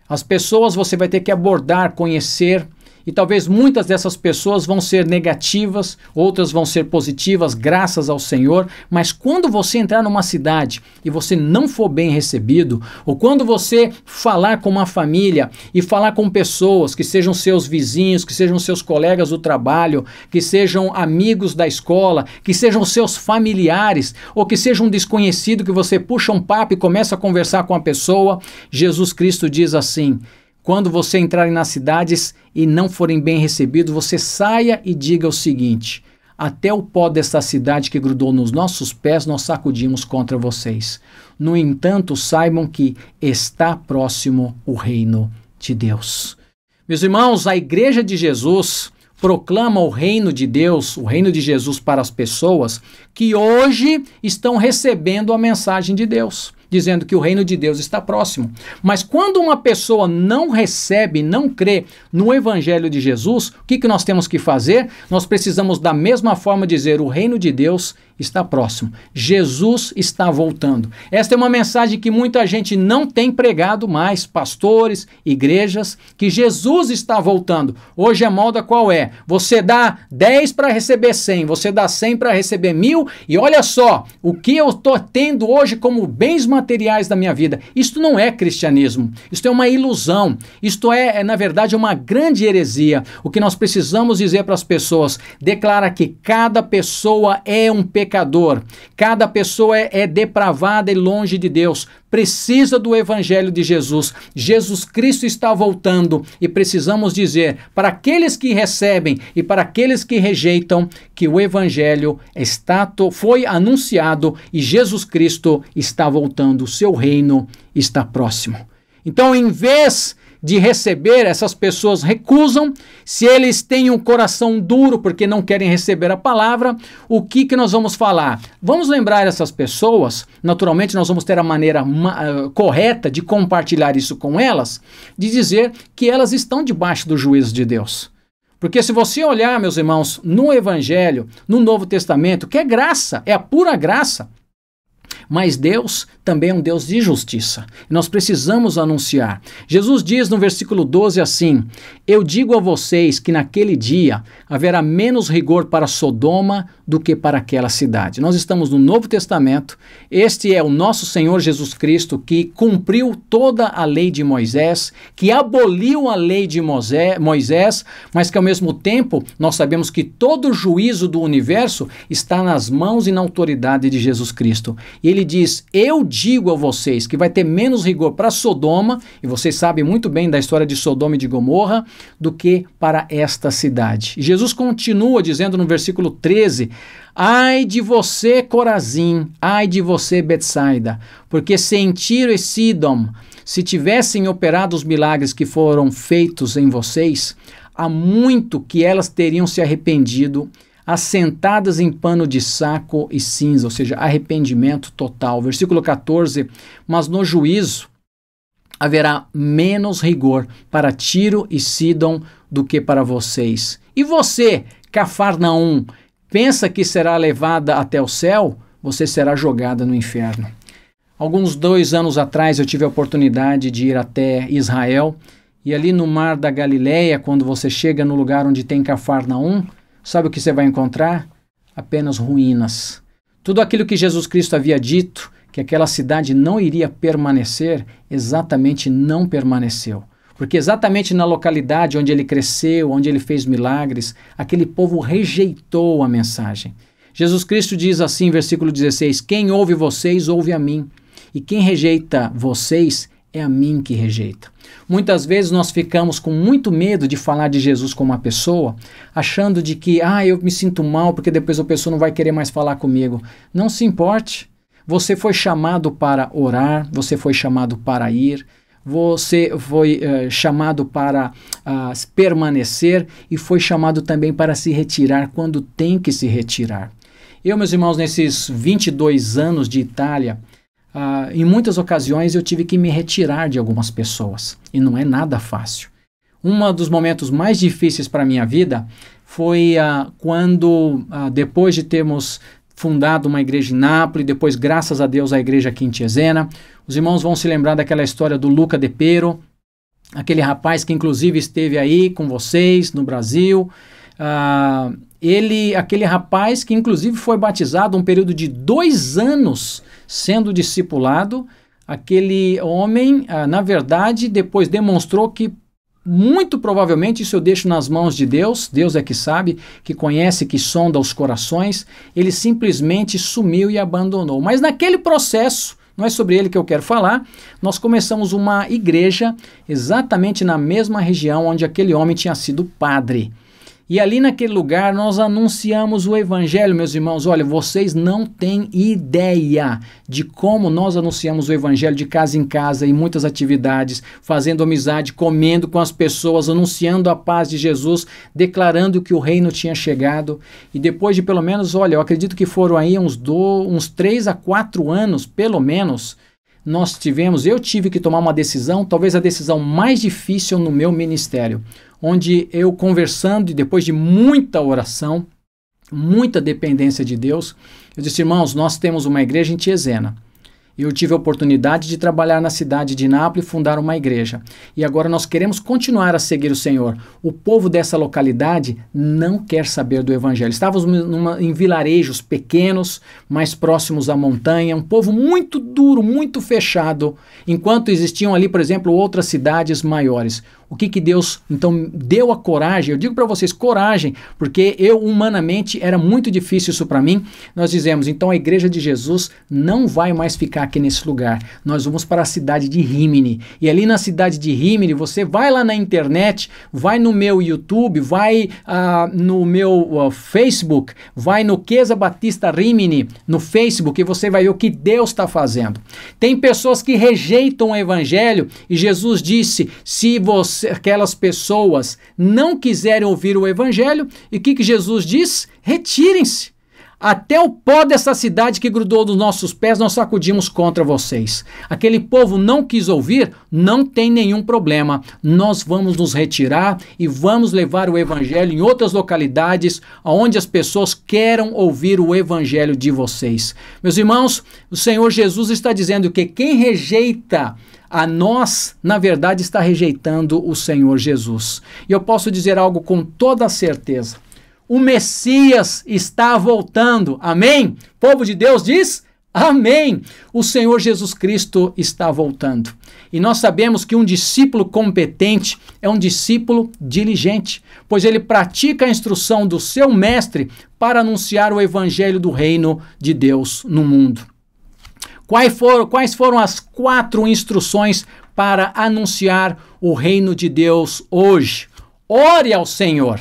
Speaker 1: As pessoas você vai ter que abordar, conhecer, e talvez muitas dessas pessoas vão ser negativas, outras vão ser positivas, graças ao Senhor. Mas quando você entrar numa cidade e você não for bem recebido, ou quando você falar com uma família e falar com pessoas que sejam seus vizinhos, que sejam seus colegas do trabalho, que sejam amigos da escola, que sejam seus familiares, ou que seja um desconhecido que você puxa um papo e começa a conversar com a pessoa, Jesus Cristo diz assim: quando você entrarem nas cidades e não forem bem recebidos, você saia e diga o seguinte: até o pó desta cidade que grudou nos nossos pés nós sacudimos contra vocês. No entanto, saibam que está próximo o reino de Deus. Meus irmãos, a Igreja de Jesus proclama o reino de Deus, o reino de Jesus para as pessoas que hoje estão recebendo a mensagem de Deus dizendo que o reino de Deus está próximo. Mas quando uma pessoa não recebe, não crê no evangelho de Jesus, o que, que nós temos que fazer? Nós precisamos, da mesma forma, dizer: o reino de Deus está próximo. Jesus está voltando. Esta é uma mensagem que muita gente não tem pregado mais, pastores, igrejas, que Jesus está voltando. Hoje a moda qual é? Você dá 10 para receber 100, você dá 100 para receber mil, e olha só, o que eu estou tendo hoje como bens materiais da minha vida. Isto não é cristianismo, isto é uma ilusão, isto é, é na verdade, uma grande heresia. O que nós precisamos dizer para as pessoas, declara que cada pessoa é um pecado pecador, cada pessoa é, é depravada e longe de Deus, precisa do Evangelho de Jesus. Jesus Cristo está voltando e precisamos dizer para aqueles que recebem e para aqueles que rejeitam que o Evangelho está, foi anunciado e Jesus Cristo está voltando, o seu reino está próximo. Então, em vez de receber, essas pessoas recusam. Se eles têm um coração duro porque não querem receber a palavra, o que, que nós vamos falar? Vamos lembrar essas pessoas, naturalmente nós vamos ter a maneira eh, correta de compartilhar isso com elas, de dizer que elas estão debaixo do juízo de Deus. Porque se você olhar, meus irmãos, no Evangelho, no Novo Testamento, que é graça, é a pura graça, mas Deus também é um Deus de justiça. Nós precisamos anunciar. Jesus diz no versículo 12 assim: Eu digo a vocês que naquele dia haverá menos rigor para Sodoma do que para aquela cidade. Nós estamos no Novo Testamento. Este é o nosso Senhor Jesus Cristo que cumpriu toda a lei de Moisés, que aboliu a lei de Moisés, mas que ao mesmo tempo nós sabemos que todo o juízo do universo está nas mãos e na autoridade de Jesus Cristo. E ele diz: Eu digo digo a vocês que vai ter menos rigor para Sodoma, e vocês sabem muito bem da história de Sodoma e de Gomorra, do que para esta cidade. Jesus continua dizendo no versículo 13: Ai de você, Corazim, ai de você, Betsaida, porque sem Tiro e Sidom se tivessem operado os milagres que foram feitos em vocês, há muito que elas teriam se arrependido assentadas em pano de saco e cinza, ou seja, arrependimento total. Versículo 14: Mas no juízo haverá menos rigor para Tiro e Sidon do que para vocês. E você, Cafarnaum, pensa que será levada até o céu? Você será jogada no inferno. Alguns dois anos atrás eu tive a oportunidade de ir até Israel e ali no mar da Galileia, quando você chega no lugar onde tem Cafarnaum, sabe o que você vai encontrar? Apenas ruínas. Tudo aquilo que Jesus Cristo havia dito, que aquela cidade não iria permanecer, exatamente não permaneceu. Porque exatamente na localidade onde ele cresceu, onde ele fez milagres, aquele povo rejeitou a mensagem. Jesus Cristo diz assim, versículo 16: Quem ouve vocês, ouve a mim. E quem rejeita vocês, é a mim que rejeita. Muitas vezes nós ficamos com muito medo de falar de Jesus com uma pessoa, achando de que, ah, eu me sinto mal porque depois a pessoa não vai querer mais falar comigo. Não se importe. Você foi chamado para orar, você foi chamado para ir, você foi uh, chamado para uh, permanecer e foi chamado também para se retirar quando tem que se retirar. Eu, meus irmãos, nesses 22 anos de Itália, ah, em muitas ocasiões eu tive que me retirar de algumas pessoas e não é nada fácil. Um dos momentos mais difíceis para a minha vida foi ah, quando, ah, depois de termos fundado uma igreja em Nápoles, depois, graças a Deus, a igreja aqui em Tiesena, os irmãos vão se lembrar daquela história do Luca de Pero, aquele rapaz que inclusive esteve aí com vocês no Brasil. Uh, ele, aquele rapaz que inclusive foi batizado um período de dois anos sendo discipulado, aquele homem, ah, na verdade, depois demonstrou que muito provavelmente isso eu deixo nas mãos de Deus, Deus é que sabe, que conhece, que sonda os corações, ele simplesmente sumiu e abandonou. Mas naquele processo, não é sobre ele que eu quero falar, nós começamos uma igreja exatamente na mesma região onde aquele homem tinha sido padre. E ali naquele lugar nós anunciamos o Evangelho, meus irmãos. Olha, vocês não têm ideia de como nós anunciamos o Evangelho de casa em casa, em muitas atividades, fazendo amizade, comendo com as pessoas, anunciando a paz de Jesus, declarando que o reino tinha chegado. E depois de pelo menos, olha, eu acredito que foram aí uns, do, uns três a quatro anos, pelo menos nós tivemos, eu tive que tomar uma decisão, talvez a decisão mais difícil no meu ministério, onde eu conversando e depois de muita oração, muita dependência de Deus, eu disse, irmãos, nós temos uma igreja em Tiezena. Eu tive a oportunidade de trabalhar na cidade de Nápoles e fundar uma igreja. E agora nós queremos continuar a seguir o Senhor. O povo dessa localidade não quer saber do evangelho. Estávamos numa, em vilarejos pequenos, mais próximos à montanha, um povo muito duro, muito fechado, enquanto existiam ali, por exemplo, outras cidades maiores. O que, que Deus então deu a coragem? Eu digo para vocês coragem, porque eu humanamente era muito difícil isso para mim. Nós dizemos, então a igreja de Jesus não vai mais ficar aqui nesse lugar. Nós vamos para a cidade de Rimini. E ali na cidade de Rimini, você vai lá na internet, vai no meu YouTube, vai uh, no meu uh, Facebook, vai no Queza Batista Rimini no Facebook e você vai ver o que Deus está fazendo. Tem pessoas que rejeitam o evangelho e Jesus disse: se você aquelas pessoas não quiserem ouvir o evangelho, e o que, que Jesus diz? Retirem-se. Até o pó dessa cidade que grudou nos nossos pés, nós sacudimos contra vocês. Aquele povo não quis ouvir, não tem nenhum problema. Nós vamos nos retirar e vamos levar o evangelho em outras localidades onde as pessoas querem ouvir o evangelho de vocês. Meus irmãos, o Senhor Jesus está dizendo que quem rejeita a nós, na verdade, está rejeitando o Senhor Jesus. E eu posso dizer algo com toda certeza: o Messias está voltando. Amém? O povo de Deus diz. Amém! O Senhor Jesus Cristo está voltando. E nós sabemos que um discípulo competente é um discípulo diligente, pois ele pratica a instrução do seu mestre para anunciar o evangelho do reino de Deus no mundo. Quais foram, quais foram as quatro instruções para anunciar o reino de Deus hoje? Ore ao Senhor.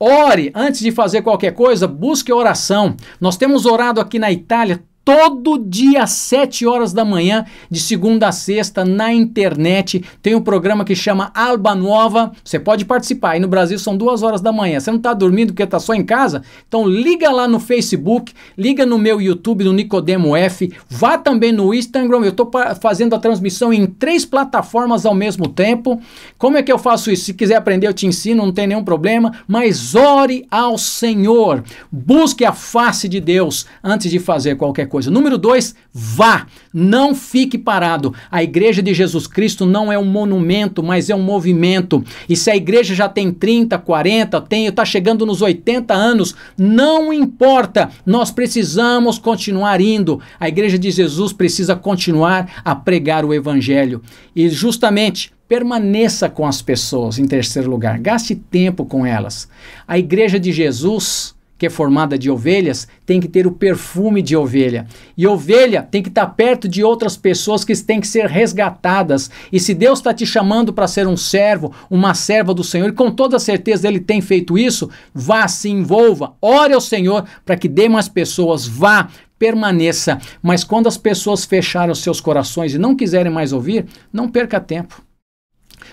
Speaker 1: Ore antes de fazer qualquer coisa, busque oração. Nós temos orado aqui na Itália todo dia às 7 horas da manhã, de segunda a sexta, na internet. Tem um programa que chama Alba Nova. Você pode participar. Aí no Brasil são duas horas da manhã. Você não está dormindo porque está só em casa? Então liga lá no Facebook, liga no meu YouTube do Nicodemo F, vá também no Instagram. Eu estou fazendo a transmissão em três plataformas ao mesmo tempo. Como é que eu faço isso? Se quiser aprender, eu te ensino, não tem nenhum problema. Mas ore ao Senhor. Busque a face de Deus antes de fazer qualquer coisa coisa. Número dois, vá, não fique parado. A Igreja de Jesus Cristo não é um monumento, mas é um movimento. E se a igreja já tem 30, 40, tem, está chegando nos 80 anos, não importa, nós precisamos continuar indo. A Igreja de Jesus precisa continuar a pregar o Evangelho. E justamente permaneça com as pessoas, em terceiro lugar, gaste tempo com elas. A Igreja de Jesus que é formada de ovelhas, tem que ter o perfume de ovelha. E ovelha tem que estar tá perto de outras pessoas que têm que ser resgatadas. E se Deus está te chamando para ser um servo, uma serva do Senhor, e com toda certeza Ele tem feito isso, vá, se envolva, ore ao Senhor para que dê mais pessoas, vá, permaneça. Mas quando as pessoas fecharem seus corações e não quiserem mais ouvir, não perca tempo.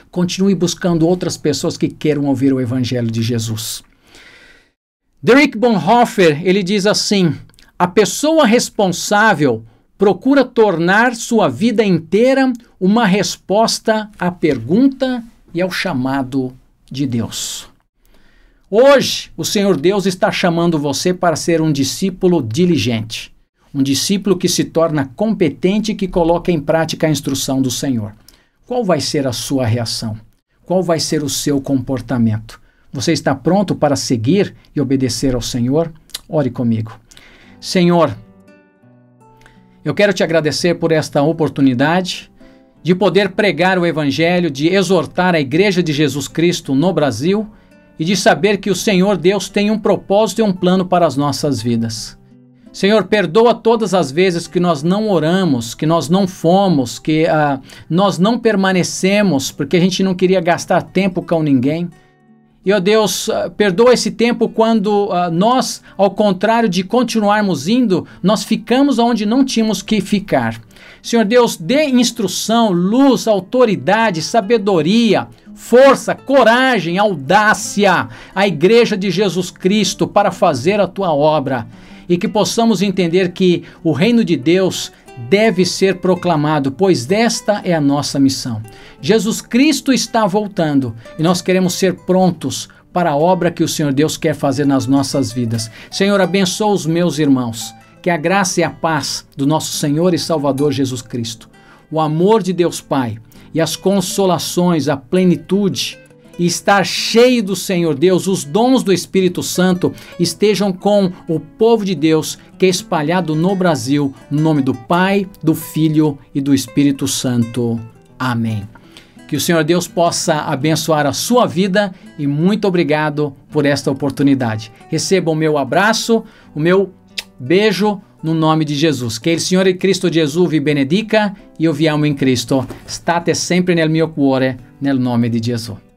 Speaker 1: Continue buscando outras pessoas que queiram ouvir o Evangelho de Jesus. Derek Bonhoeffer, ele diz assim: a pessoa responsável procura tornar sua vida inteira uma resposta à pergunta e ao chamado de Deus. Hoje, o Senhor Deus está chamando você para ser um discípulo diligente, um discípulo que se torna competente e que coloca em prática a instrução do Senhor. Qual vai ser a sua reação? Qual vai ser o seu comportamento? Você está pronto para seguir e obedecer ao Senhor? Ore comigo. Senhor, eu quero te agradecer por esta oportunidade de poder pregar o Evangelho, de exortar a Igreja de Jesus Cristo no Brasil e de saber que o Senhor Deus tem um propósito e um plano para as nossas vidas. Senhor, perdoa todas as vezes que nós não oramos, que nós não fomos, que uh, nós não permanecemos porque a gente não queria gastar tempo com ninguém. E, ó Deus, ah, perdoa esse tempo quando uh, nós, ao contrário de continuarmos indo, nós ficamos onde não tínhamos que ficar. Senhor Deus, dê instrução, luz, autoridade, sabedoria, força, coragem, audácia à Igreja de Jesus Cristo para fazer a tua obra. E que possamos entender que o reino de Deus deve ser proclamado, pois esta é a nossa missão. Jesus Cristo está voltando e nós queremos ser prontos para a obra que o Senhor Deus quer fazer nas nossas vidas. Senhor, abençoa os meus irmãos. Que a graça e a paz do nosso Senhor e Salvador Jesus Cristo, o amor de Deus Pai e as consolações, a plenitude e estar cheio do Senhor Deus, os dons do Espírito Santo estejam com o povo de Deus que é espalhado no Brasil, no nome do Pai, do Filho e do Espírito Santo. Amém. Que o Senhor Deus possa abençoar a sua vida e muito obrigado por esta oportunidade. Receba o meu abraço, o meu beijo no nome de Jesus. Que o Senhor e Cristo Jesus vi benedica e eu vi amo em Cristo. State sempre nel mio cuore, nel nome de Jesus.